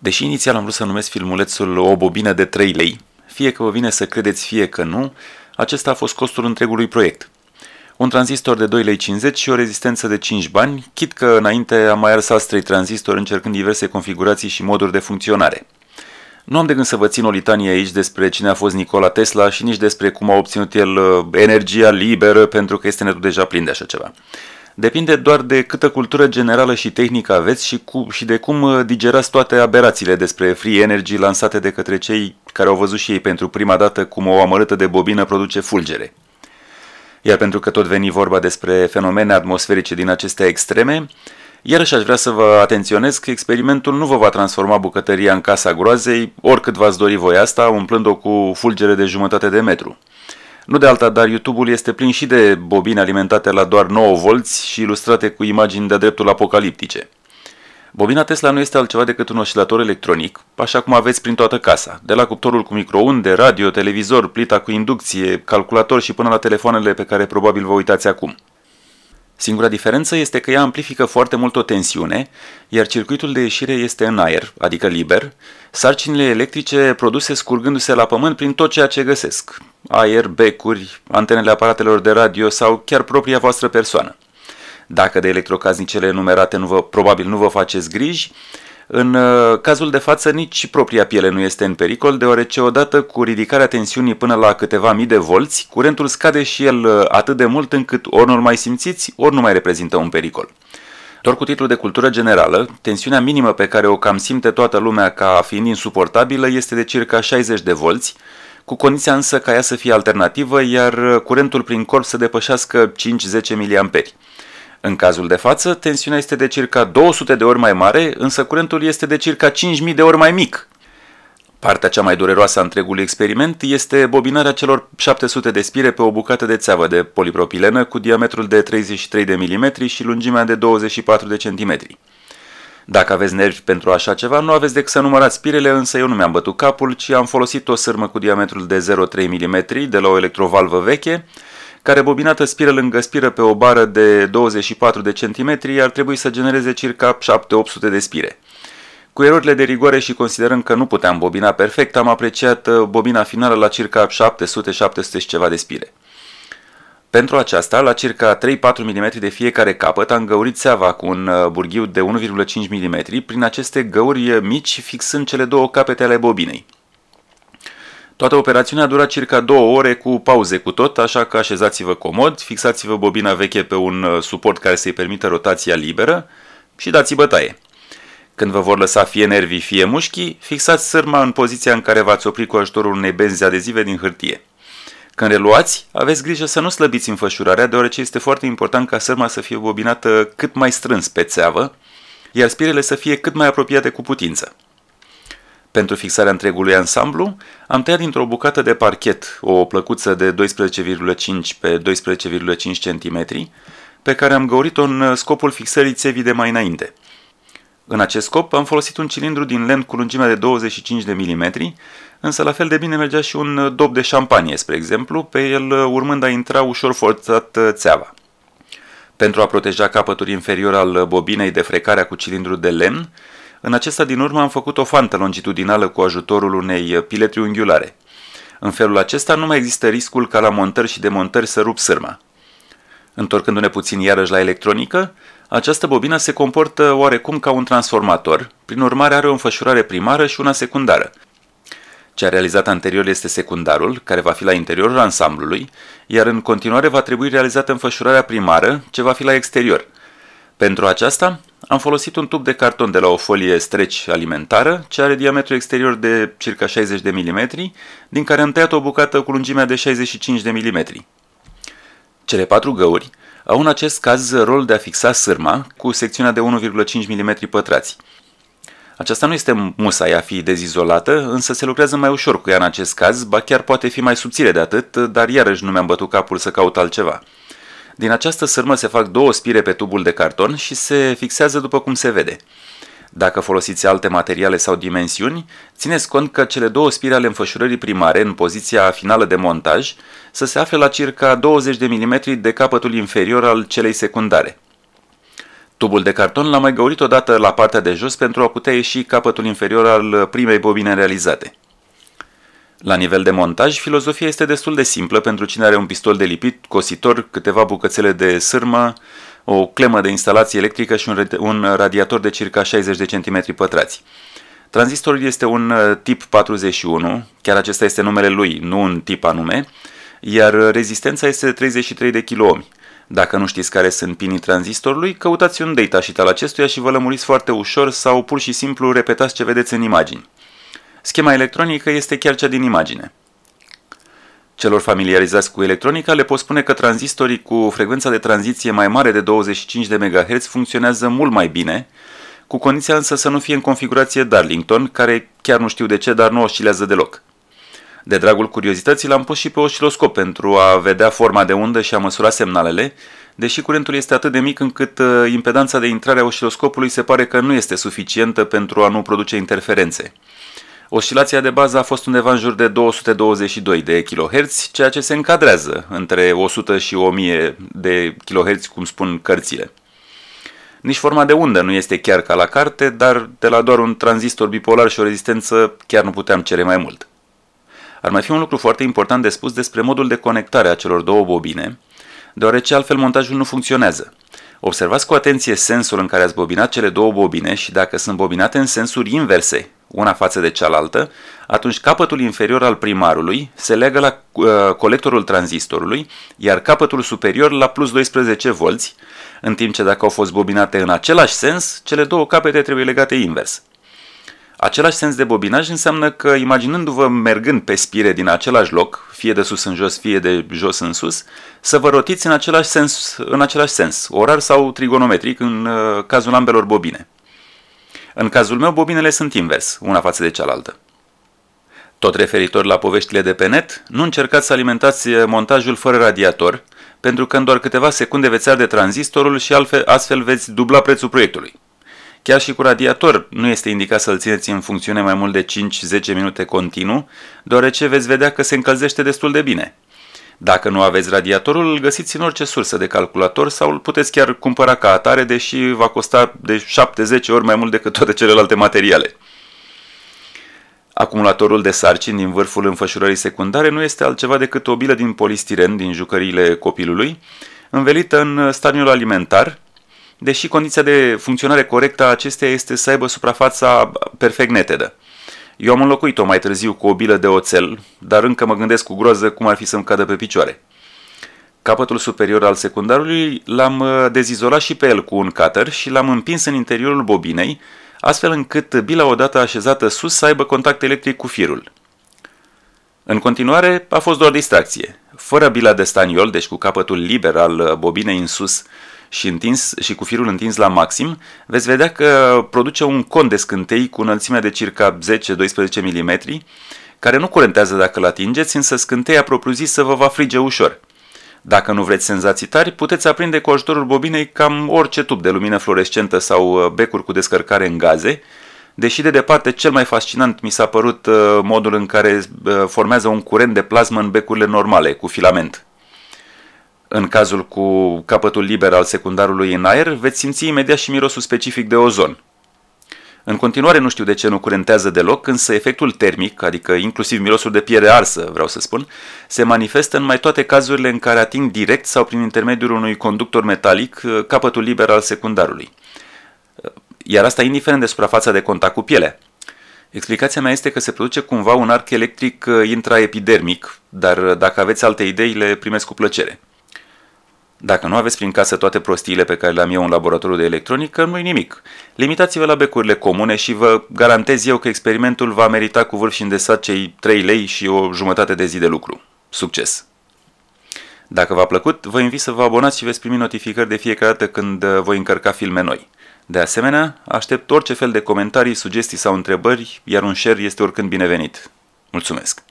Deși inițial am vrut să numesc filmulețul o bobină de 3 lei, fie că vă vine să credeți, fie că nu, acesta a fost costul întregului proiect. Un tranzistor de 2,50 lei și o rezistență de 5 bani, chit că înainte am mai arsat 3 tranzistori încercând diverse configurații și moduri de funcționare. Nu am de gând să vă țin o litanie aici despre cine a fost Nikola Tesla și nici despre cum a obținut el uh, energia liberă, pentru că este netul deja plin de așa ceva. Depinde doar de câtă cultură generală și tehnică aveți și, cu, și de cum uh, digerați toate aberațiile despre free energy lansate de către cei care au văzut și ei pentru prima dată cum o amărâtă de bobină produce fulgere. Iar pentru că tot veni vorba despre fenomene atmosferice din acestea extreme, iarăși aș vrea să vă atenționez că experimentul nu vă va transforma bucătăria în casa groazei, oricât v-ați dori voi asta, umplând-o cu fulgere de jumătate de metru. Nu de alta, dar YouTube-ul este plin și de bobine alimentate la doar 9V și ilustrate cu imagini de dreptul apocaliptice. Bobina Tesla nu este altceva decât un oscilator electronic, așa cum aveți prin toată casa, de la cuptorul cu microunde, radio, televizor, plita cu inducție, calculator și până la telefoanele pe care probabil vă uitați acum – Singura diferență este că ea amplifică foarte mult o tensiune, iar circuitul de ieșire este în aer, adică liber, sarcinile electrice produse scurgându-se la pământ prin tot ceea ce găsesc, aer, becuri, antenele aparatelor de radio sau chiar propria voastră persoană. Dacă de electrocaznicele numerate nu vă, probabil nu vă faceți griji, în uh, cazul de față, nici propria piele nu este în pericol, deoarece odată cu ridicarea tensiunii până la câteva mii de volți, curentul scade și el uh, atât de mult încât ori nu mai simțiți, ori nu mai reprezintă un pericol. Doar cu titlul de cultură generală, tensiunea minimă pe care o cam simte toată lumea ca fiind insuportabilă este de circa 60 de volți, cu condiția însă ca ea să fie alternativă, iar uh, curentul prin corp să depășească 5-10 miliamperi. În cazul de față, tensiunea este de circa 200 de ori mai mare, însă curentul este de circa 5000 de ori mai mic. Partea cea mai dureroasă a întregului experiment este bobinarea celor 700 de spire pe o bucată de țeavă de polipropilenă cu diametrul de 33 de mm și lungimea de 24 de cm. Dacă aveți nervi pentru așa ceva, nu aveți decât să numărați spirele, însă eu nu mi-am bătut capul, ci am folosit o sârmă cu diametrul de 0,3 mm de la o electrovalvă veche, care bobinată spiră lângă spiră pe o bară de 24 de centimetri ar trebui să genereze circa 7-800 de spire. Cu erorile de rigoare și considerând că nu puteam bobina perfect, am apreciat uh, bobina finală la circa 700-700 și ceva de spire. Pentru aceasta, la circa 3-4 mm de fiecare capăt, am găurit seava cu un uh, burghiu de 1,5 mm prin aceste găuri uh, mici, fixând cele două capete ale bobinei. Toată operațiunea a durat circa două ore cu pauze cu tot, așa că așezați-vă comod, fixați-vă bobina veche pe un uh, suport care să-i permită rotația liberă și dați bătaie. Când vă vor lăsa fie nervii, fie mușchii, fixați sârma în poziția în care v-ați oprit cu ajutorul unei benzi adezive din hârtie. Când reluați, aveți grijă să nu slăbiți înfășurarea, deoarece este foarte important ca sârma să fie bobinată cât mai strâns pe țeavă, iar spirele să fie cât mai apropiate cu putință. Pentru fixarea întregului ansamblu, am tăiat dintr-o bucată de parchet o plăcuță de 12,5 pe 12,5 cm, pe care am găurit-o în scopul fixării țevii de mai înainte. În acest scop am folosit un cilindru din lemn cu lungimea de 25 de mm, însă la fel de bine mergea și un dob de șampanie, spre exemplu, pe el urmând a intra ușor forțat țeava. Pentru a proteja capătul inferior al bobinei de frecarea cu cilindru de lemn, în acesta din urmă am făcut o fantă longitudinală cu ajutorul unei pile triunghiulare. În felul acesta nu mai există riscul ca la montări și demontări să rup sârma. Întorcându-ne puțin iarăși la electronică, această bobină se comportă oarecum ca un transformator, prin urmare are o înfășurare primară și una secundară. Cea realizată anterior este secundarul, care va fi la interiorul ansamblului, iar în continuare va trebui realizată înfășurarea primară, ce va fi la exterior. Pentru aceasta, am folosit un tub de carton de la o folie stretch alimentară, ce are diametru exterior de circa 60 de mm, din care am tăiat o bucată cu lungimea de 65 de mm. Cele patru găuri au în acest caz rol de a fixa sârma cu secțiunea de 1,5 mm pătrați. Aceasta nu este musai a fi dezizolată, însă se lucrează mai ușor cu ea în acest caz, ba chiar poate fi mai subțire de atât, dar iarăși nu mi-am bătut capul să caut altceva. Din această sârmă se fac două spire pe tubul de carton și se fixează după cum se vede. Dacă folosiți alte materiale sau dimensiuni, țineți cont că cele două spire ale înfășurării primare în poziția finală de montaj să se afle la circa 20 de mm de capătul inferior al celei secundare. Tubul de carton l-am mai găurit odată la partea de jos pentru a putea ieși capătul inferior al primei bobine realizate. La nivel de montaj, filozofia este destul de simplă pentru cine are un pistol de lipit, cositor, câteva bucățele de sârmă, o clemă de instalație electrică și un, radiator de circa 60 de cm pătrați. Transistorul este un uh, tip 41, chiar acesta este numele lui, nu un tip anume, iar uh, rezistența este de 33 de kilo Dacă nu știți care sunt pinii tranzistorului, căutați un sheet al acestuia și vă lămuriți foarte ușor sau pur și simplu repetați ce vedeți în imagini. Schema electronică este chiar cea din imagine. Celor familiarizați cu electronica le pot spune că tranzistorii cu frecvența de tranziție mai mare de 25 de MHz funcționează mult mai bine, cu condiția însă să nu fie în configurație Darlington, care chiar nu știu de ce, dar nu oscilează deloc. De dragul curiozității l-am pus și pe osciloscop pentru a vedea forma de undă și a măsura semnalele, deși curentul este atât de mic încât uh, impedanța de intrare a osciloscopului se pare că nu este suficientă pentru a nu produce interferențe. Oscilația de bază a fost undeva în jur de 222 de kHz, ceea ce se încadrează între 100 și 1000 de kHz, cum spun cărțile. Nici forma de undă nu este chiar ca la carte, dar de la doar un tranzistor bipolar și o rezistență chiar nu puteam cere mai mult. Ar mai fi un lucru foarte important de spus despre modul de conectare a celor două bobine, deoarece altfel montajul nu funcționează – Observați cu atenție sensul în care ați bobinat cele două bobine și dacă sunt bobinate în sensuri inverse, una față de cealaltă, atunci capătul inferior al primarului se leagă la uh, colectorul tranzistorului, iar capătul superior la plus 12V, în timp ce dacă au fost bobinate în același sens, cele două capete trebuie legate invers. Același sens de bobinaj înseamnă că, imaginându-vă mergând pe spire din același loc, fie de sus în jos, fie de jos în sus, să vă rotiți în același sens, în același sens orar sau trigonometric, în uh, cazul ambelor bobine. În cazul meu, bobinele sunt invers, una față de cealaltă. Tot referitor la poveștile de pe net, nu încercați să alimentați uh, montajul fără radiator, pentru că în doar câteva secunde veți arde tranzistorul și altfel, astfel veți dubla prețul proiectului. Chiar și cu radiator nu este indicat să-l țineți în funcțiune mai mult de 5-10 minute continuu, deoarece veți vedea că se încălzește destul de bine. Dacă nu aveți radiatorul, îl găsiți în orice sursă de calculator sau îl puteți chiar cumpăra ca atare, deși va costa de 7-10 ori mai mult decât toate celelalte materiale. Acumulatorul de sarcini din vârful înfășurării secundare nu este altceva decât o bilă din polistiren din jucăriile copilului, învelită în staniul alimentar, deși condiția de funcționare corectă a acesteia este să aibă suprafața perfect netedă. Eu am înlocuit-o mai târziu cu o bilă de oțel, dar încă mă gândesc cu groază cum ar fi să-mi cadă pe picioare. Capătul superior al secundarului l-am uh, dezizolat și pe el cu un cutter și l-am împins în interiorul bobinei, astfel încât bila odată așezată sus să aibă contact electric cu firul. În continuare, a fost doar distracție. Fără bila de staniol, deci cu capătul liber al uh, bobinei în sus, și, întins, și cu firul întins la maxim, veți vedea că produce un con de scântei cu înălțimea de circa 10-12 mm, care nu curentează dacă îl atingeți, însă scânteia propriu să vă va frige ușor. Dacă nu vreți senzații tari, puteți aprinde cu ajutorul bobinei cam orice tub de lumină fluorescentă sau uh, becuri cu descărcare în gaze, deși de departe cel mai fascinant mi s-a părut uh, modul în care uh, formează un curent de plasmă în becurile normale, cu filament. În cazul cu capătul liber al secundarului în aer, veți simți imediat și mirosul specific de ozon. În continuare nu știu de ce nu curentează deloc, însă efectul termic, adică inclusiv mirosul de piere arsă, vreau să spun, se manifestă în mai toate cazurile în care ating direct sau prin intermediul unui conductor metalic uh, capătul liber al secundarului. Uh, iar asta indiferent de suprafața de contact cu pielea. Explicația mea este că se produce cumva un arc electric uh, intraepidermic, dar dacă aveți alte idei, le primesc cu plăcere. Dacă nu aveți prin casă toate prostiile pe care le-am eu în laboratorul de electronică, nu-i nimic. Limitați-vă la becurile comune și vă garantez eu că experimentul va merita cu vârf și îndesat cei 3 lei și o jumătate de zi de lucru. Succes! Dacă v-a plăcut, vă invit să vă abonați și veți primi notificări de fiecare dată când uh, voi încărca filme noi. De asemenea, aștept orice fel de comentarii, sugestii sau întrebări, iar un share este oricând binevenit. Mulțumesc!